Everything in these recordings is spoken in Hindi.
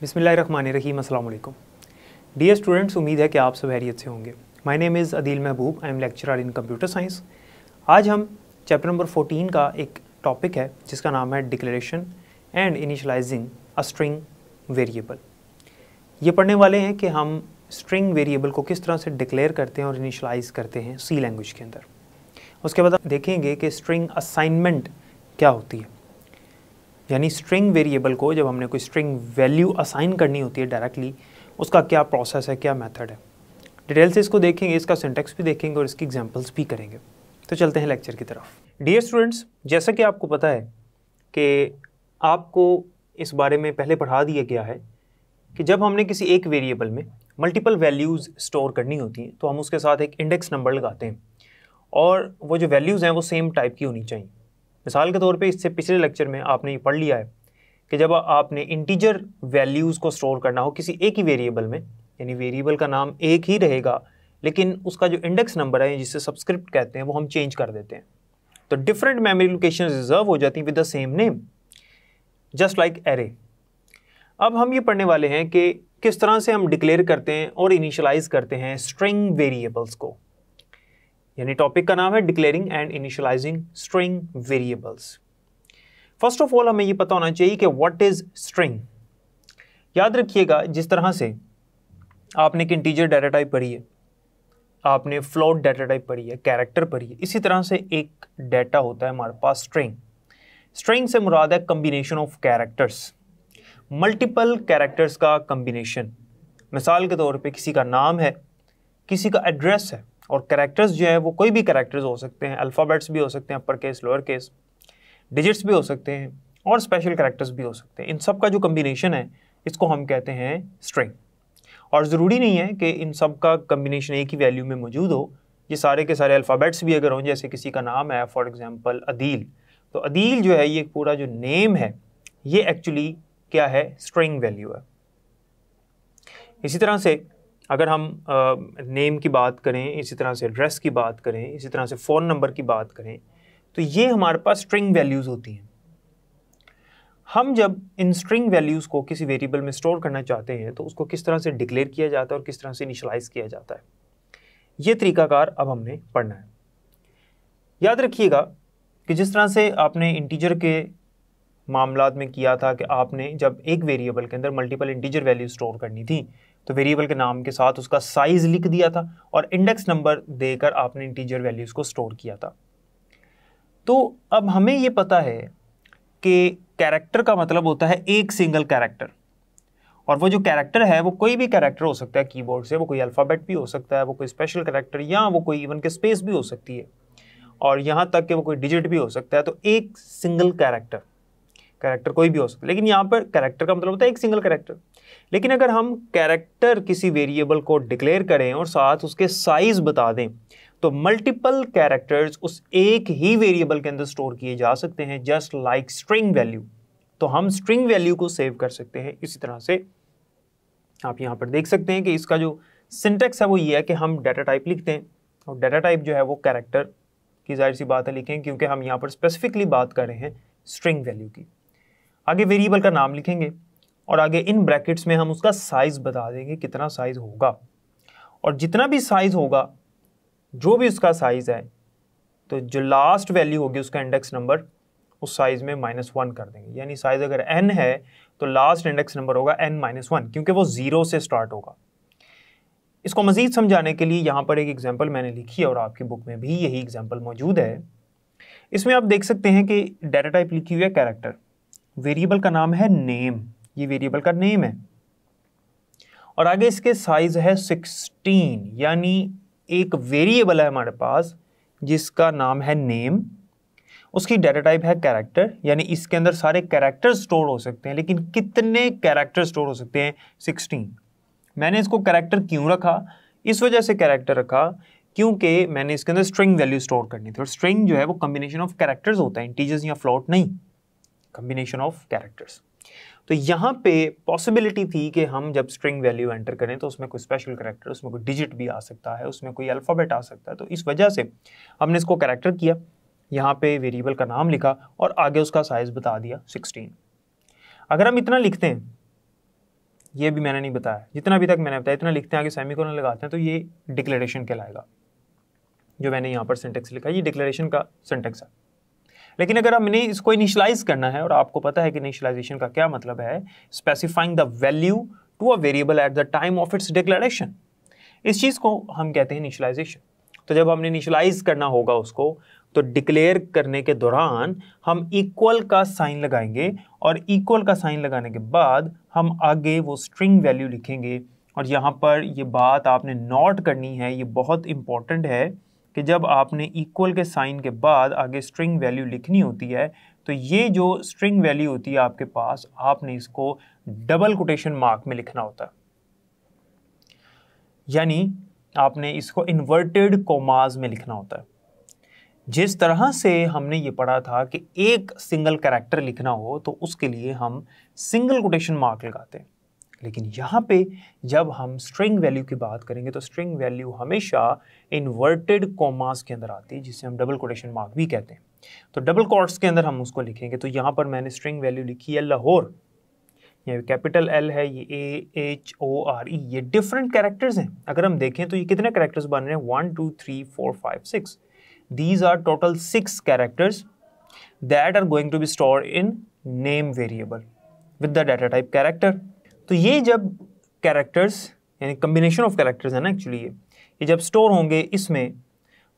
बिसमीम अल्लाम डियर स्टूडेंट्स उम्मीद है कि आप सब हैरियत से होंगे my name is Adeel Mehboob I am lecturer in computer science आज हम चैप्टर नंबर 14 का एक टॉपिक है जिसका नाम है declaration and initialising a string variable ये पढ़ने वाले हैं कि हम स्ट्रिंग वेरिएबल को किस तरह से डिक्लेयर करते हैं और इनिशलाइज करते हैं सी लैंग्वेज के अंदर उसके बाद देखेंगे कि स्ट्रिंग असाइनमेंट क्या होती है यानी स्ट्रिंग वेरिएबल को जब हमने कोई स्ट्रिंग वैल्यू असाइन करनी होती है डायरेक्टली उसका क्या प्रोसेस है क्या मेथड है डिटेल से इसको देखेंगे इसका सिंटेक्स भी देखेंगे और इसकी एग्जाम्पल्स भी करेंगे तो चलते हैं लेक्चर की तरफ डियर स्टूडेंट्स जैसा कि आपको पता है कि आपको इस बारे में पहले पढ़ा दिया गया है कि जब हमने किसी एक वेरिएबल में मल्टीपल वैल्यूज़ स्टोर करनी होती हैं तो हम उसके साथ एक इंडेक्स नंबर लगाते हैं और वो जो वैल्यूज़ हैं वो सेम टाइप की होनी चाहिए मिसाल के तौर पे इससे पिछले लेक्चर में आपने ये पढ़ लिया है कि जब आपने इंटीजर वैल्यूज़ को स्टोर करना हो किसी एक ही वेरिएबल में यानी वेरिएबल का नाम एक ही रहेगा लेकिन उसका जो इंडेक्स नंबर है जिसे सब्सक्रिप्ट कहते हैं वो हम चेंज कर देते हैं तो डिफरेंट मेमोरी लोकेशन रिजर्व हो जाती हैं with the same name just like array अब हम ये पढ़ने वाले हैं कि किस तरह से हम डिक्लेयर करते हैं और इनिशलाइज करते हैं स्ट्रिंग वेरिएबल्स को यानी टॉपिक का नाम है declaring and initialising string variables first of all हमें ये पता होना चाहिए कि व्हाट इज़ स्ट्रिंग याद रखिएगा जिस तरह से आपने एक इंटीजर डाटा टाइप पढ़ी है आपने फ्लोट डाटा टाइप पढ़ी है कैरेक्टर पढ़ी है इसी तरह से एक डाटा होता है हमारे पास स्ट्रिंग स्ट्रिंग से मुराद है combination of characters multiple characters का कम्बिनेशन मिसाल के तौर पे किसी का नाम है किसी का एड्रेस है और करेक्टर्स जो है वो कोई भी करेक्टर्स हो सकते हैं अल्फ़ाबेट्स भी हो सकते हैं upper case lower case digits भी हो सकते हैं और स्पेशल करेक्टर्स भी हो सकते हैं इन सब का जो कम्बिनेशन है इसको हम कहते हैं स्ट्रिंग और ज़रूरी नहीं है कि इन सब का कम्बिनेशन एक ही वैल्यू में मौजूद हो ये सारे के सारे अल्फ़ाबेट्स भी अगर हों जैसे किसी का नाम है फॉर एग्ज़ाम्पल अदील तो अदील जो है ये पूरा जो नेम है ये एक्चुअली क्या है स्ट्रिंग वैल्यू है इसी तरह से अगर हम नेम की बात करें इसी तरह से एड्रेस की बात करें इसी तरह से फ़ोन नंबर की बात करें तो ये हमारे पास स्ट्रिंग वैल्यूज़ होती हैं हम जब इन स्ट्रिंग वैल्यूज़ को किसी वेरिएबल में स्टोर करना चाहते हैं तो उसको किस तरह से डिक्लेयर किया जाता है और किस तरह से इनिशलाइज किया जाता है ये तरीकाकार अब हमने पढ़ना है याद रखिएगा कि जिस तरह से आपने इंटीजर के मामला में किया था कि आपने जब एक वेरिएबल के अंदर मल्टीपल इंटीजर वैल्यू स्टोर करनी थी तो वेरिएबल के नाम के साथ उसका साइज़ लिख दिया था और इंडेक्स नंबर देकर आपने इंटीजर वैल्यूज़ को स्टोर किया था तो अब हमें ये पता है कि कैरेक्टर का मतलब होता है एक सिंगल कैरेक्टर और वो जो कैरेक्टर है वो कोई भी कैरेक्टर हो सकता है कीबोर्ड से वो कोई अल्फ़ाबेट भी हो सकता है वो कोई स्पेशल कैरेक्टर या वो कोई इवन के स्पेस भी हो सकती है और यहाँ तक कि वो कोई डिजिट भी हो सकता है तो एक सिंगल कैरेक्टर कैरेक्टर कोई भी हो सकता है लेकिन यहाँ पर कैरेक्टर का मतलब होता है एक सिंगल कैरेक्टर लेकिन अगर हम कैरेक्टर किसी वेरिएबल को डिक्लेयर करें और साथ उसके साइज़ बता दें तो मल्टीपल कैरेक्टर्स उस एक ही वेरिएबल के अंदर स्टोर किए जा सकते हैं जस्ट लाइक स्ट्रिंग वैल्यू तो हम स्ट्रिंग वैल्यू को सेव कर सकते हैं इसी तरह से आप यहाँ पर देख सकते हैं कि इसका जो सिंटेक्स है वो ये है कि हम डाटा टाइप लिखते हैं और डाटा टाइप जो है वो कैरेक्टर की जाहिर सी बात है लिखें क्योंकि हम यहाँ पर स्पेसिफिकली बात कर रहे हैं स्ट्रिंग वैल्यू की आगे वेरिएबल का नाम लिखेंगे और आगे इन ब्रैकेट्स में हम उसका साइज़ बता देंगे कितना साइज़ होगा और जितना भी साइज़ होगा जो भी उसका साइज़ है तो जो लास्ट वैल्यू होगी उसका इंडेक्स नंबर उस साइज़ में माइनस वन कर देंगे यानी साइज़ अगर एन है तो लास्ट इंडेक्स नंबर होगा एन माइनस वन क्योंकि वो ज़ीरो से स्टार्ट होगा इसको मज़ीद समझाने के लिए यहाँ पर एक एग्ज़ाम्पल मैंने लिखी है और आपकी बुक में भी यही एग्ज़ाम्पल मौजूद है इसमें आप देख सकते हैं कि डेटा टाइप लिखी हुई है कैरेक्टर वेरिएबल का नाम है नेम ये वेरिएबल का नेम है और आगे इसके साइज है सिक्सटीन यानी एक वेरिएबल है हमारे पास जिसका नाम है नेम उसकी डेटा टाइप है कैरेक्टर यानी इसके अंदर सारे कैरेक्टर स्टोर हो सकते हैं लेकिन कितने कैरेक्टर स्टोर हो सकते हैं सिक्सटीन मैंने इसको कैरेक्टर क्यों रखा इस वजह से कैरेक्टर रखा क्योंकि मैंने इसके अंदर स्ट्रिंग वैल्यू स्टोर करनी थी और स्ट्रिंग जो है वो कम्बिनेशन ऑफ कैरेक्टर्स होता है इंटीजर्स या फ्लॉट नहीं कम्बिनेशन ऑफ कैरेक्टर्स तो यहाँ पे पॉसिबिलिटी थी कि हम जब स्ट्रिंग वैल्यू एंटर करें तो उसमें कोई स्पेशल करेक्टर उसमें कोई डिजिट भी आ सकता है उसमें कोई अल्फ़ाबेट आ सकता है तो इस वजह से हमने इसको करेक्टर किया यहाँ पे वेरिएबल का नाम लिखा और आगे उसका साइज़ बता दिया 16 अगर हम इतना लिखते हैं ये भी मैंने नहीं बताया जितना अभी तक मैंने बताया इतना लिखते हैं आगे सेमी लगाते हैं तो ये डिक्लेरेशन कहलाएगा जो मैंने यहाँ पर सेंटेक्स लिखा ये डिक्लेरेशन का सेंटेक्स है लेकिन अगर हमने इसको इनिशलाइज करना है और आपको पता है कि इनिशलाइजेशन का क्या मतलब है specifying the value to a variable at the time of its declaration इस चीज़ को हम कहते हैं इनिशलाइजेशन तो जब हमने इनिशलाइज करना होगा उसको तो डिक्लेयर करने के दौरान हम इक्वल का साइन लगाएंगे और इक्वल का साइन लगाने के बाद हम आगे वो स्ट्रिंग वैल्यू लिखेंगे और यहाँ पर ये बात आपने नोट करनी है ये बहुत इम्पॉर्टेंट है कि जब आपने इक्वल के साइन के बाद आगे स्ट्रिंग वैल्यू लिखनी होती है तो ये जो स्ट्रिंग वैल्यू होती है आपके पास आपने इसको डबल कोटेशन मार्क में लिखना होता है यानी आपने इसको इन्वर्टेड कोमाज में लिखना होता है जिस तरह से हमने ये पढ़ा था कि एक सिंगल कैरेक्टर लिखना हो तो उसके लिए हम सिंगल कोटेशन मार्क लगाते हैं लेकिन यहाँ पे जब हम स्ट्रिंग वैल्यू की बात करेंगे तो स्ट्रिंग वैल्यू हमेशा इन्वर्टेड कॉमास के अंदर आती है जिसे हम डबल कोटेशन मार्क भी कहते हैं तो डबल कॉट्स के अंदर हम उसको लिखेंगे तो यहाँ पर मैंने स्ट्रिंग वैल्यू लिखी है लाहौर ये कैपिटल एल है ये A H O R E ये डिफरेंट कैरेक्टर्स हैं अगर हम देखें तो ये कितने कैरेक्टर्स बन रहे हैं one two three four five six these are total six characters that are going to be store in name variable with the data type character तो ये जब कैरेक्टर्स यानी कम्बिनेशन ऑफ कैरेक्टर्स है ना एक्चुअली ये ये जब स्टोर होंगे इसमें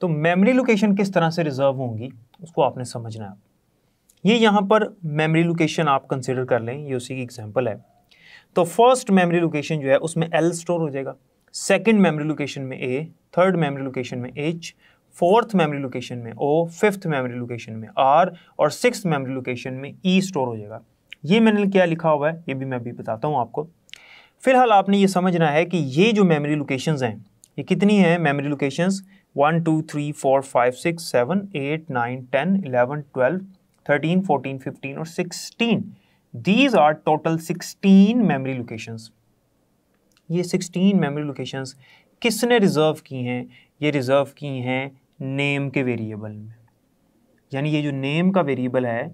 तो मेमोरी लोकेशन किस तरह से रिजर्व होंगी उसको आपने समझना है ये यहाँ पर मेमोरी लोकेशन आप कंसिडर कर लें ये उसी की एग्जाम्पल है तो फर्स्ट मेमोरी लोकेशन जो है उसमें एल स्टोर हो जाएगा सेकेंड मेमोरी लोकेशन में ए थर्ड मेमोरी लोकेशन में एच फोर्थ मेमोरी लोकेशन में ओ फिफ्थ मेमोरी लोकेशन में आर और सिक्स मेमोरी लोकेशन में ई e स्टोर हो जाएगा ये मैंने क्या लिखा हुआ है ये भी मैं अभी बताता हूँ आपको फिलहाल आपने ये समझना है कि ये जो मेमोरी लोकेशंस हैं ये कितनी हैं memory locations one two three four five six seven eight nine ten eleven twelve thirteen fourteen fifteen और sixteen these are total sixteen memory locations ये सिक्सटीन मेमोरी लोकेशंस किसने रिज़र्व की हैं ये रिज़र्व की हैं नेम के वेरिएबल में यानी ये जो नेम का वेरिएबल है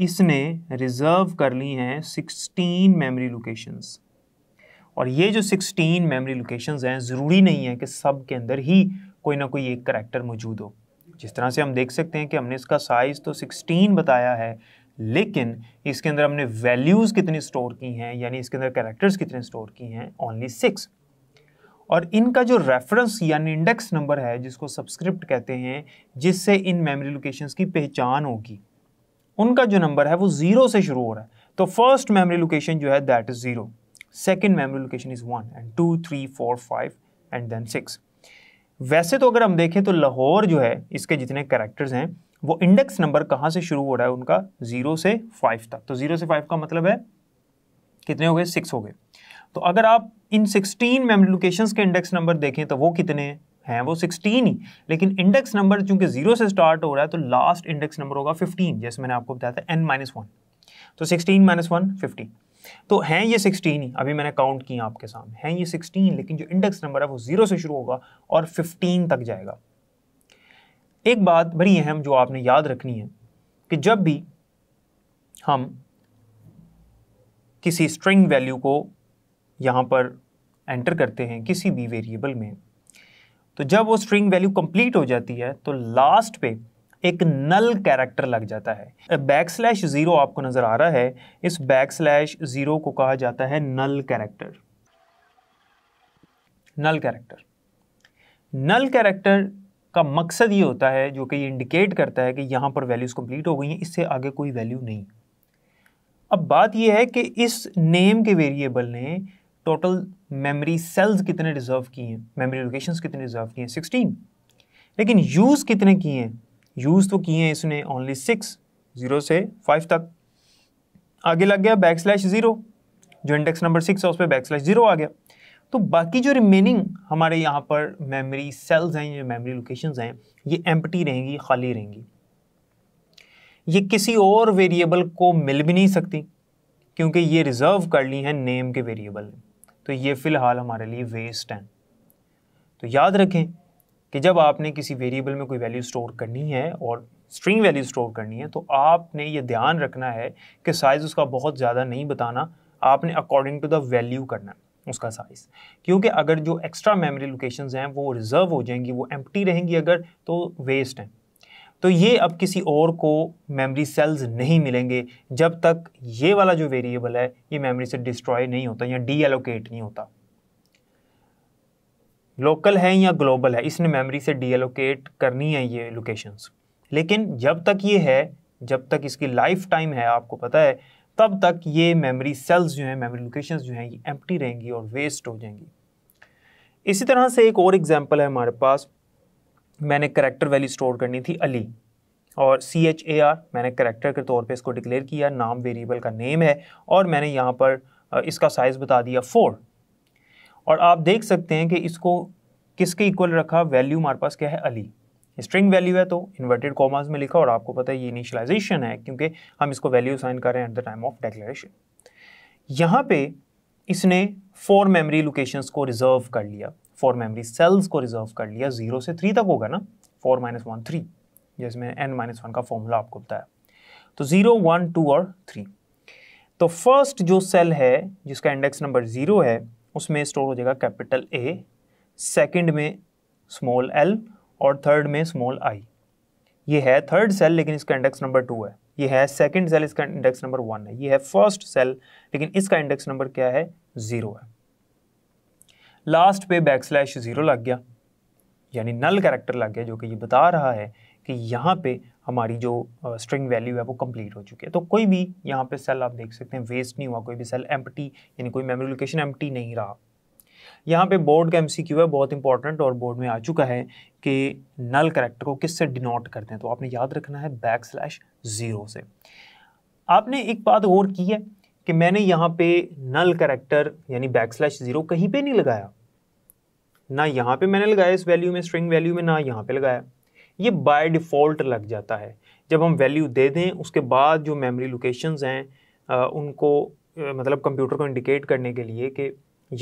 इसने रिज़र्व कर ली हैं 16 मेमोरी लोकेशंस और ये जो 16 मेमोरी लोकेशंस हैं ज़रूरी नहीं है कि सब के अंदर ही कोई ना कोई एक करेक्टर मौजूद हो जिस तरह से हम देख सकते हैं कि हमने इसका साइज़ तो 16 बताया है लेकिन इसके अंदर हमने वैल्यूज़ कितनी स्टोर की हैं यानी इसके अंदर करेक्टर्स कितने स्टोर की हैं ओनली सिक्स और इनका जो रेफरेंस यानी इंडेक्स नंबर है जिसको सब्सक्रिप्ट कहते हैं जिससे इन मेमोरी लोकेशंस की पहचान होगी उनका जो नंबर है वो ज़ीरो से शुरू हो रहा है तो फर्स्ट मेमोरी लोकेशन जो है that is zero second memory location is one and two three four five and then six वैसे तो अगर हम देखें तो लाहौर जो है इसके जितने कैरेक्टर्स हैं वो इंडेक्स नंबर कहाँ से शुरू हो रहा है उनका ज़ीरो से फाइव तक तो ज़ीरो से फाइव का मतलब है कितने हो गए सिक्स हो गए तो अगर आप इन सिक्सटीन मेमोरी लोकेशंस के इंडेक्स नंबर देखें तो वो कितने हैं हैं वो 16 ही लेकिन इंडेक्स नंबर चूंकि जीरो से स्टार्ट हो रहा है तो लास्ट इंडेक्स नंबर होगा 15 जैसे मैंने आपको बताया था एन माइनस वन तो 16 माइनस वन फिफ्टीन तो हैं ये 16 ही अभी मैंने काउंट किया आपके सामने हैं ये 16 लेकिन जो इंडेक्स नंबर है वो जीरो से शुरू होगा और 15 तक जाएगा एक बात बड़ी अहम जो आपने याद रखनी है कि जब भी हम किसी स्ट्रिंग वैल्यू को यहाँ पर एंटर करते हैं किसी भी वेरिएबल में तो जब वो स्ट्रिंग वैल्यू कंप्लीट हो जाती है तो लास्ट पे एक नल कैरेक्टर लग जाता है बैक स्लैश ज़ीरो आपको नज़र आ रहा है इस बैक स्लैश ज़ीरो को कहा जाता है null character null character null character का मकसद ये होता है जो कि इंडिकेट करता है कि यहां पर वैल्यूज़ कंप्लीट हो गई हैं इससे आगे कोई वैल्यू नहीं अब बात यह है कि इस नेम के वेरिएबल ने टोटल मेमोरी सेल्स कितने रिजर्व किए हैं मेमोरी लोकेशंस कितने रिजर्व किए हैं सिक्सटीन लेकिन यूज़ कितने किए हैं यूज़ तो किए हैं इसने ओनली सिक्स ज़ीरो से फाइव तक आगे लग गया बैक स्लैश ज़ीरो जो इंडेक्स नंबर सिक्स है उस पर बैक स्लैश ज़ीरो आ गया तो बाकी जो रिमेनिंग हमारे यहाँ पर मेमोरी सेल्स हैं या मेमोरी लोकेशंस हैं ये एम्पटी रहेंगी खाली रहेंगी ये किसी और वेरिएबल को मिल भी नहीं सकती क्योंकि ये रिज़र्व कर ली है नेम के वेरिएबल ने तो ये फ़िलहाल हमारे लिए वेस्ट हैं तो याद रखें कि जब आपने किसी वेरिएबल में कोई वैल्यू स्टोर करनी है और स्ट्रिंग वैल्यू स्टोर करनी है तो आपने ये ध्यान रखना है कि साइज़ उसका बहुत ज़्यादा नहीं बताना आपने अकॉर्डिंग टू द वैल्यू करना है उसका साइज़ क्योंकि अगर जो एक्स्ट्रा मेमोरी लोकेशंस हैं वो रिज़र्व हो जाएंगी वो एम्प्टी रहेंगी अगर तो वेस्ट हैं तो ये अब किसी और को मेमोरी सेल्स नहीं मिलेंगे जब तक ये वाला जो वेरिएबल है ये मेमोरी से डिस्ट्रॉय नहीं होता या डी एलोकेट नहीं होता लोकल है या ग्लोबल है इसने मेमोरी से डी एलोकेट करनी है ये लोकेशंस लेकिन जब तक ये है जब तक इसकी लाइफ टाइम है आपको पता है तब तक ये मेमोरी सेल्स जो हैं मेमोरी लोकेशन जो हैं ये एम्प्टी रहेंगी और वेस्ट हो जाएंगी इसी तरह से एक और एग्जाम्पल है हमारे पास मैंने करेक्टर वैल्यू स्टोर करनी थी अली और सी एच ए आर मैंने करेक्टर के तौर पे इसको डिक्लेयर किया नाम वेरिएबल का नेम है और मैंने यहाँ पर इसका साइज़ बता दिया फोर और आप देख सकते हैं कि इसको किसके इक्वल रखा वैल्यू हमारे पास क्या है अली स्ट्रिंग वैल्यू है तो इन्वर्टेड कॉमर्स में लिखा और आपको पता है ये इनिशलाइजेशन है क्योंकि हम इसको वैल्यू साइन कर रहे हैं at the time of declaration यहाँ पे इसने फोर मेमोरी लोकेशंस को रिजर्व कर लिया फॉर मेमरी सेल्स को रिजर्व कर लिया जीरो से थ्री तक होगा ना फोर माइनस वन थ्री जिसमें एन माइनस वन का फॉर्मूला आपको बताया तो जीरो वन टू और थ्री तो फर्स्ट जो सेल है जिसका इंडेक्स नंबर जीरो है उसमें स्टोर हो जाएगा कैपिटल ए सेकंड में स्मॉल एल और थर्ड में स्मॉल आई ये है थर्ड सेल लेकिन इसका इंडेक्स नंबर टू है ये है सेकंड सेल इसका इंडेक्स नंबर वन है ये है फर्स्ट सेल लेकिन इसका इंडेक्स नंबर क्या है ज़ीरो है लास्ट पे बैक स्लैश ज़ीरो लग गया यानी नल कैरेक्टर लग गया जो कि ये बता रहा है कि यहाँ पे हमारी जो स्ट्रिंग uh, वैल्यू है वो कंप्लीट हो चुकी है तो कोई भी यहाँ पे सेल आप देख सकते हैं वेस्ट नहीं हुआ कोई भी सेल एम्प्टी यानी कोई मेमोरी लोकेशन एम्प्टी नहीं रहा यहाँ पे बोर्ड का एमसीक्यू है बहुत इंपॉर्टेंट और बोर्ड में आ चुका है कि नल करेक्टर को किससे डिनोट करते हैं तो आपने याद रखना है बैक स्लैश ज़ीरो से आपने एक बात और की है कि मैंने यहाँ पे नल करेक्टर यानी बैक स्लैश ज़ीरो कहीं पे नहीं लगाया ना यहाँ पे मैंने लगाया इस वैल्यू में स्ट्रिंग वैल्यू में ना यहाँ पे लगाया ये बाय डिफ़ॉल्ट लग जाता है जब हम वैल्यू दे दें उसके बाद जो मेमोरी लोकेशंस हैं उनको मतलब कंप्यूटर को इंडिकेट करने के लिए कि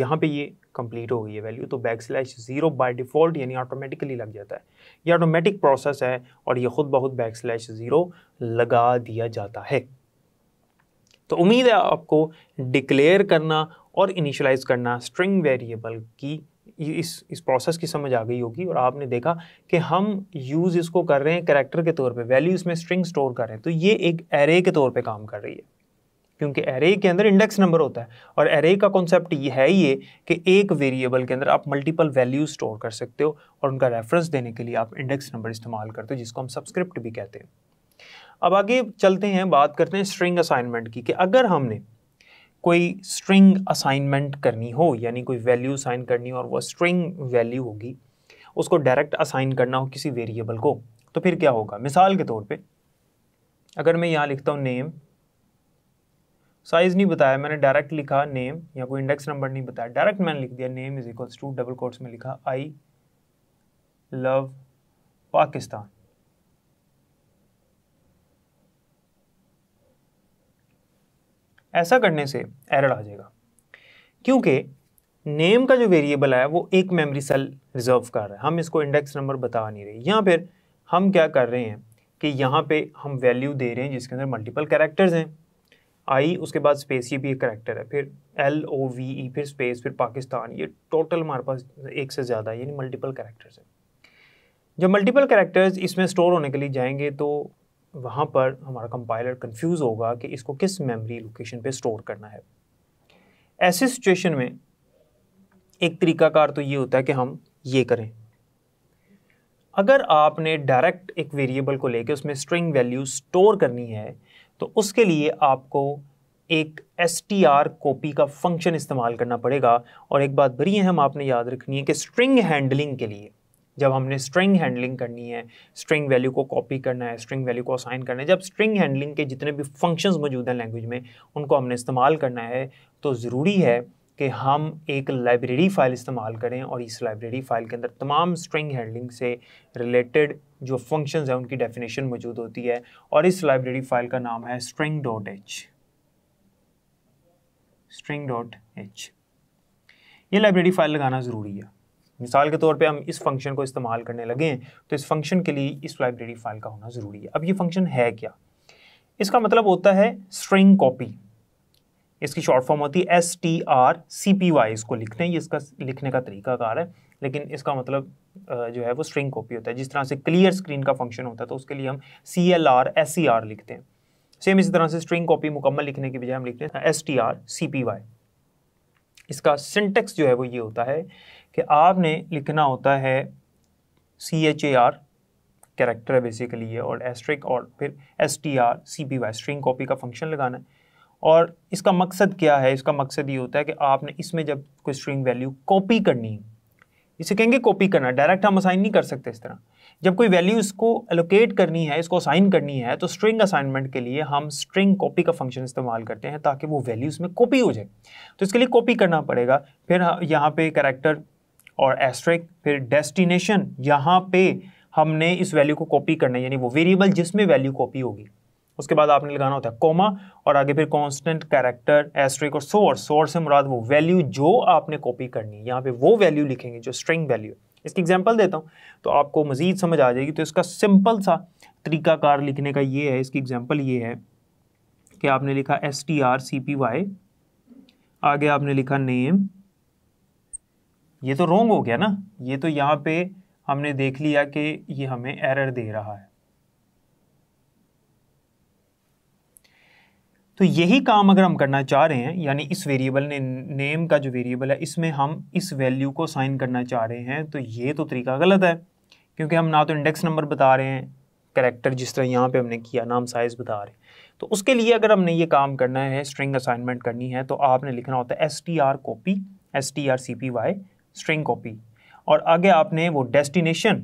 यहाँ पे ये कंप्लीट हो गई है वैल्यू तो backslash zero by default यानी ऑटोमेटिकली लग जाता है ये ऑटोमेटिक प्रोसेस है और ये ख़ुद बहुत बैक स्लैश ज़ीरो लगा दिया जाता है तो उम्मीद है आपको डिक्लेयर करना और इनिशलाइज़ करना स्ट्रिंग वेरिएबल की इस इस प्रोसेस की समझ आ गई होगी और आपने देखा कि हम यूज़ इसको कर रहे हैं करेक्टर के तौर पे वैल्यू इसमें स्ट्रिंग स्टोर कर रहे हैं तो ये एक एरे के तौर पे काम कर रही है क्योंकि एरे के अंदर इंडेक्स नंबर होता है और एरे का कॉन्सेप्ट ये है ये कि एक वेरिएबल के अंदर आप मल्टीपल वैल्यू स्टोर कर सकते हो और उनका रेफरेंस देने के लिए आप इंडेक्स नंबर इस्तेमाल करते हो जिसको हम सब्सक्रिप्ट भी कहते हैं अब आगे चलते हैं बात करते हैं स्ट्रिंग असाइनमेंट की कि अगर हमने कोई स्ट्रिंग असाइनमेंट करनी हो यानी कोई वैल्यू साइन करनी हो और वह स्ट्रिंग वैल्यू होगी उसको डायरेक्ट असाइन करना हो किसी वेरिएबल को तो फिर क्या होगा मिसाल के तौर पे अगर मैं यहाँ लिखता हूँ नेम साइज़ नहीं बताया मैंने डायरेक्ट लिखा नेम या कोई इंडेक्स नंबर नहीं बताया डायरेक्ट मैंने लिख दिया name is equals to double quotes में लिखा आई लव पाकिस्तान ऐसा करने से एरर आ जाएगा क्योंकि नेम का जो वेरिएबल है वो एक मेमोरी सेल रिजर्व कर रहा है हम इसको इंडेक्स नंबर बता नहीं रहे या फिर हम क्या कर रहे हैं कि यहाँ पे हम वैल्यू दे रहे हैं जिसके अंदर मल्टीपल कैरेक्टर्स हैं आई उसके बाद स्पेस ये भी एक करेक्टर है फिर एल ओ वी ई फिर स्पेस फिर पाकिस्तान ये टोटल हमारे पास एक से ज़्यादा यानी मल्टीपल करेक्टर्स हैं जब मल्टीपल करेक्टर्स इसमें स्टोर होने के लिए जाएंगे तो वहाँ पर हमारा कंपाइलर कंफ्यूज होगा कि इसको किस मेमोरी लोकेशन पे स्टोर करना है ऐसी सिचुएशन में एक तरीकाकार तो ये होता है कि हम ये करें अगर आपने डायरेक्ट एक वेरिएबल को लेके उसमें स्ट्रिंग वैल्यू स्टोर करनी है तो उसके लिए आपको एक एस टी आर कॉपी का फंक्शन इस्तेमाल करना पड़ेगा और एक बात बड़ी अहम आपने याद रखनी है कि स्ट्रिंग हैंडलिंग के लिए जब हमने स्ट्रिंग हैंडलिंग करनी है स्ट्रिंग वैल्यू को कॉपी करना है स्ट्रिंग वैल्यू को असाइन करना है जब स्ट्रिंग हैंडलिंग के जितने भी फंक्शंस मौजूद हैं लैंग्वेज में उनको हमने इस्तेमाल करना है तो ज़रूरी है कि हम एक लाइब्रेरी फ़ाइल इस्तेमाल करें और इस लाइब्रेरी फ़ाइल के अंदर तमाम स्ट्रिंग हैंडलिंग से रिलेटेड जो फंक्शंस हैं उनकी डेफिनेशन मौजूद होती है और इस लाइब्रेरी फ़ाइल का नाम है string dot H string dot H ये लाइब्रेरी फ़ाइल लगाना ज़रूरी है मिसाल के तौर पे हम इस फंक्शन को इस्तेमाल करने लगे हैं तो इस फंक्शन के लिए इस लाइब्रेरी फाइल का होना ज़रूरी है अब ये फंक्शन है क्या इसका मतलब होता है स्ट्रिंग कॉपी इसकी शॉर्ट फॉर्म होती है S T R C P Y इसको लिखते हैं ये इसका लिखने का तरीकाकार है लेकिन इसका मतलब जो है वो स्ट्रिंग कॉपी होता है जिस तरह से क्लियर स्क्रीन का फंक्शन होता है तो उसके लिए हम C L R S C R लिखते हैं सेम इसी तरह से स्ट्रिंग कॉपी मुकम्मल लिखने की बजाय हम लिखते हैं S T R C P Y इसका सिंटेक्स जो है वो ये होता है कि आपने लिखना होता है C H A R character है बेसिकली ये और एस्ट्रिक और फिर S T R C P Y string copy का फंक्शन लगाना है और इसका मकसद क्या है इसका मकसद ये होता है कि आपने इसमें जब कोई स्ट्रिंग वैल्यू कॉपी करनी है इसे कहेंगे कॉपी करना डायरेक्ट हम असाइन नहीं कर सकते इस तरह जब कोई वैल्यू इसको एलोकेट करनी है इसको असाइन करनी है तो स्ट्रिंग असाइनमेंट के लिए हम स्ट्रिंग कॉपी का फंक्शन इस्तेमाल करते हैं ताकि वो वैल्यू उसमें कॉपी हो जाए तो इसके लिए कॉपी करना पड़ेगा फिर यहाँ पे कैरेक्टर और एस्ट्रिक फिर डेस्टिनेशन यहाँ पे हमने इस वैल्यू को कॉपी करना है यानी वो वेरिएबल जिसमें वैल्यू कॉपी होगी उसके बाद आपने लगाना होता है कोमा और आगे फिर कांस्टेंट कैरेक्टर एस्ट्रिक और सोर्स सोर्स से मुराद वो वैल्यू जो आपने कॉपी करनी है यहाँ पे वो वैल्यू लिखेंगे जो स्ट्रिंग वैल्यू इसकी एग्जाम्पल देता हूँ तो आपको मज़ीद समझ आ जाएगी तो इसका सिंपल सा तरीकाकार लिखने का ये है इसकी एग्जाम्पल ये है कि आपने लिखा S T R C P Y आगे आपने लिखा नेम ये तो रोंग हो गया ना ये तो यहाँ पे हमने देख लिया कि ये हमें एरर दे रहा है तो यही काम अगर हम करना चाह रहे हैं यानी इस वेरिएबल ने नेम का जो वेरिएबल है इसमें हम इस वैल्यू को साइन करना चाह रहे हैं तो ये तो तरीका गलत है क्योंकि हम ना तो इंडेक्स नंबर बता रहे हैं करेक्टर जिस तरह यहाँ पे हमने किया नाम साइज़ बता रहे हैं तो उसके लिए अगर हमने ये काम करना है स्ट्रिंग असाइनमेंट करनी है तो आपने लिखना होता है S T R copy S T R C P Y string copy और आगे आपने वो डेस्टिनेशन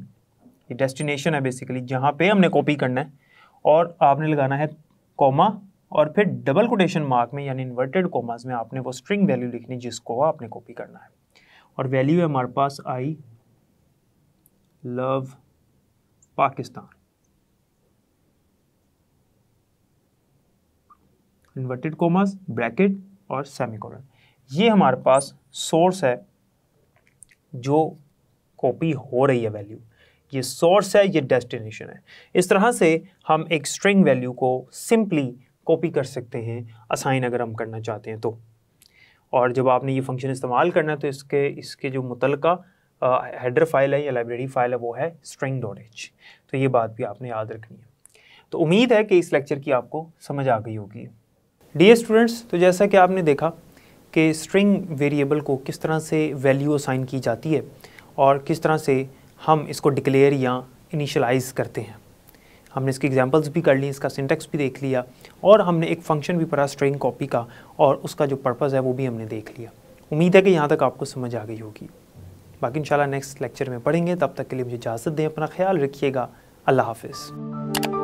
ये डेस्टिनेशन है बेसिकली जहाँ पे हमने कॉपी करना है और आपने लगाना है कॉमा और फिर डबल कोटेशन मार्क में यानी इन्वर्टेड कॉमास में आपने वो स्ट्रिंग वैल्यू लिखनी जिसको आपने कॉपी करना है और वैल्यू है हमारे पास I love Pakistan inverted commas bracket और सेमीकोलन ये हमारे पास सोर्स है जो कॉपी हो रही है वैल्यू ये सोर्स है ये डेस्टिनेशन है इस तरह से हम एक स्ट्रिंग वैल्यू को सिंपली कॉपी कर सकते हैं असाइन अगर हम करना चाहते हैं तो और जब आपने ये फंक्शन इस्तेमाल करना है तो इसके इसके जो मुतल हेडर फाइल है या लाइब्रेरी फाइल है वो है स्ट्रिंग डॉट एच तो ये बात भी आपने याद रखनी है तो उम्मीद है कि इस लेक्चर की आपको समझ आ गई होगी डी स्टूडेंट्स तो जैसा कि आपने देखा कि स्ट्रिंग वेरिएबल को किस तरह से वैल्यू असाइन की जाती है और किस तरह से हम इसको डिक्लेयर या इनिशलाइज करते हैं हमने इसकी एग्जांपल्स भी कर ली इसका सिंटेक्स भी देख लिया और हमने एक फंक्शन भी पढ़ा स्ट्रिंग कॉपी का और उसका जो पर्पज़ है वो भी हमने देख लिया उम्मीद है कि यहाँ तक आपको समझ आ गई होगी बाकी इंशाल्लाह नेक्स्ट लेक्चर में पढ़ेंगे तब तक के लिए मुझे इजाज़त दें अपना ख्याल रखिएगा अल्लाह हाफिज़